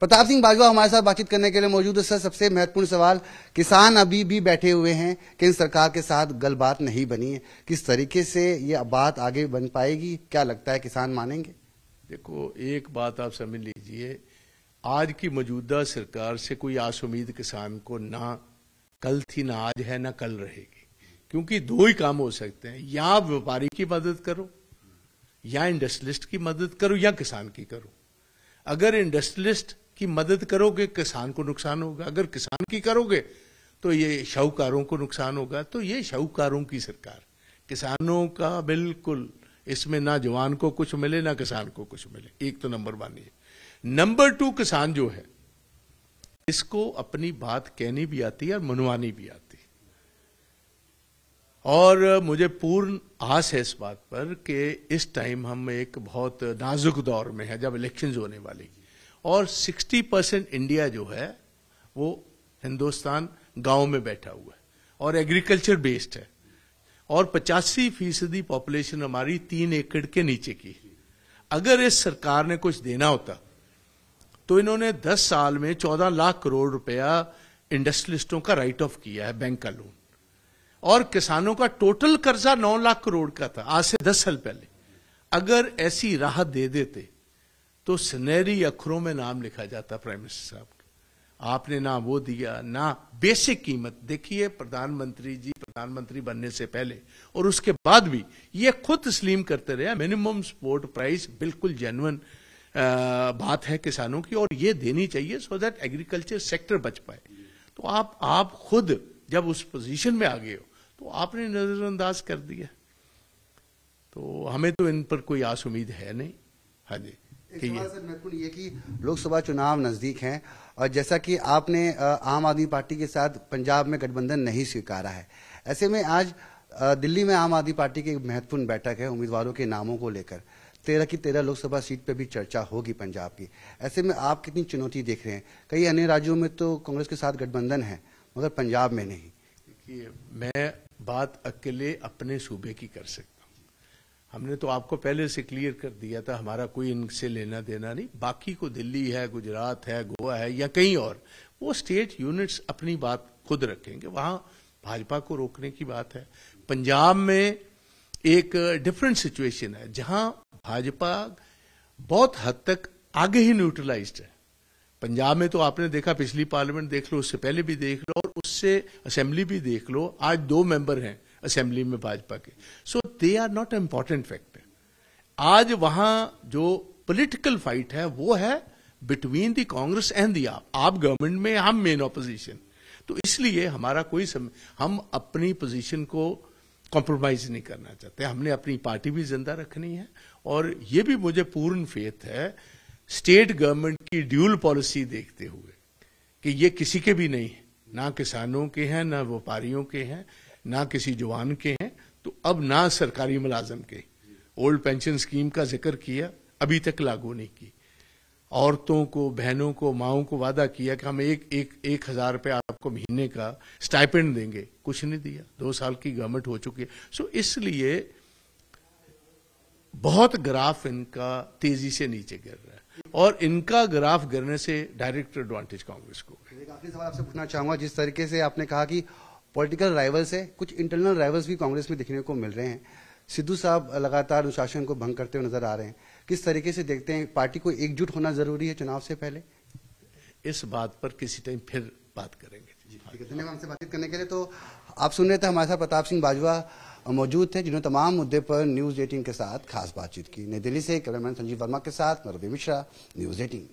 प्रताप सिंह बाजवा हमारे साथ बातचीत करने के लिए मौजूद है सर सबसे महत्वपूर्ण सवाल किसान अभी भी बैठे हुए हैं केंद्र सरकार के साथ गलबात नहीं बनी है किस तरीके से ये बात आगे बन पाएगी क्या लगता है किसान मानेंगे देखो एक बात आप समझ लीजिए आज की मौजूदा सरकार से कोई आस उम्मीद किसान को ना कल थी ना आज है ना कल रहेगी क्योंकि दो ही काम हो सकते हैं या व्यापारी की मदद करो या इंडस्ट्रियलिस्ट की मदद करो या किसान की करो अगर इंडस्ट्रियलिस्ट की मदद करोगे किसान को नुकसान होगा अगर किसान की करोगे तो ये शाहूकारों को नुकसान होगा तो ये शाहूकारों की सरकार किसानों का बिल्कुल इसमें ना जवान को कुछ मिले ना किसान को कुछ मिले एक तो नंबर वन ये नंबर टू किसान जो है इसको अपनी बात कहनी भी आती है और मनवानी भी आती और मुझे पूर्ण आस है इस बात पर कि इस टाइम हम एक बहुत नाजुक दौर में है जब इलेक्शन होने वाली और 60 परसेंट इंडिया जो है वो हिंदुस्तान गांव में बैठा हुआ है और एग्रीकल्चर बेस्ड है और पचासी फीसदी पॉपुलेशन हमारी तीन एकड़ के नीचे की अगर इस सरकार ने कुछ देना होता तो इन्होंने 10 साल में 14 लाख करोड़ रुपया इंडस्ट्रियलिस्टों का राइट ऑफ किया है बैंक का लोन और किसानों का टोटल कर्जा 9 लाख करोड़ का था आज से 10 साल पहले अगर ऐसी राहत दे देते तो सुनहरी अखरों में नाम लिखा जाता प्राइम मिनिस्टर साहब आपने ना वो दिया ना बेसिक कीमत देखिए प्रधानमंत्री जी प्रधानमंत्री बनने से पहले और उसके बाद भी ये खुद तस्लीम करते रहे मिनिमम सपोर्ट प्राइस बिल्कुल जेनवन बात है किसानों की और ये देनी चाहिए सो दैट एग्रीकल्चर सेक्टर बच पाए तो आप आप खुद जब उस पोजीशन में आ गए हो तो आपने नजरअंदाज कर दिया तो हमें तो इन पर कोई आस उम्मीद है नहीं हाँ जी है महत्वपूर्ण ये कि लोकसभा चुनाव नजदीक हैं और जैसा कि आपने आम आदमी पार्टी के साथ पंजाब में गठबंधन नहीं स्वीकारा है ऐसे में आज दिल्ली में आम आदमी पार्टी की महत्वपूर्ण बैठक है उम्मीदवारों के नामों को लेकर तेरह की तेरह लोकसभा सीट पर भी चर्चा होगी पंजाब की ऐसे में आप कितनी चुनौती देख रहे हैं कई अन्य राज्यों में तो कांग्रेस के साथ गठबंधन है मगर पंजाब में नहीं मैं बात अकेले अपने सूबे की कर सकता हमने तो आपको पहले से क्लियर कर दिया था हमारा कोई इनसे लेना देना नहीं बाकी को दिल्ली है गुजरात है गोवा है या कहीं और वो स्टेट यूनिट्स अपनी बात खुद रखेंगे वहां भाजपा को रोकने की बात है पंजाब में एक डिफरेंट सिचुएशन है जहां भाजपा बहुत हद तक आगे ही न्यूट्रलाइज्ड है पंजाब में तो आपने देखा पिछली पार्लियामेंट देख लो उससे पहले भी देख लो और उससे असेंबली भी देख लो आज दो मेंबर हैं असेंबली में भाजपा के so they are not important factor आज वहां जो पॉलिटिकल फाइट है वो है between the Congress and the AAP AAP government में हम मेन ऑपोजिशन तो इसलिए हमारा कोई सम, हम अपनी पोजीशन को कॉम्प्रोमाइज नहीं करना चाहते हमने अपनी पार्टी भी जिंदा रखनी है और ये भी मुझे पूर्ण फेथ है स्टेट गवर्नमेंट की ड्यूल पॉलिसी देखते हुए कि ये किसी के भी नहीं है ना किसानों के हैं ना व्यापारियों के हैं ना किसी जवान के हैं अब ना सरकारी मुलाजम के ओल्ड पेंशन स्कीम का जिक्र किया अभी तक लागू नहीं की औरतों को बहनों को माओ को वादा किया कि हम एक एक एक हजार रुपये आपको महीने का स्टाइपेंड देंगे कुछ नहीं दिया दो साल की गवर्नमेंट हो चुकी है सो इसलिए बहुत ग्राफ इनका तेजी से नीचे गिर रहा है और इनका ग्राफ गिरने से डायरेक्ट एडवांटेज कांग्रेस को आखिरी सवाल आपसे पूछना चाहूंगा जिस तरीके से आपने कहा कि पॉलिटिकल राइवल्स है कुछ इंटरनल राइवल्स भी कांग्रेस में देखने को मिल रहे हैं सिद्धू साहब लगातार अनुशासन को भंग करते हुए नजर आ रहे हैं किस तरीके से देखते हैं पार्टी को एकजुट होना जरूरी है चुनाव से पहले इस बात पर किसी टाइम फिर बात करेंगे धन्यवाद से बातचीत करने के लिए तो आप सुन रहे थे हमारे साथ प्रताप सिंह बाजवा मौजूद थे जिन्होंने तमाम मुद्दे पर न्यूज एटीन के साथ खास बातचीत की नई दिल्ली से कैमरामैन संजीव वर्मा के साथ मैं रवि मिश्रा न्यूज एटीन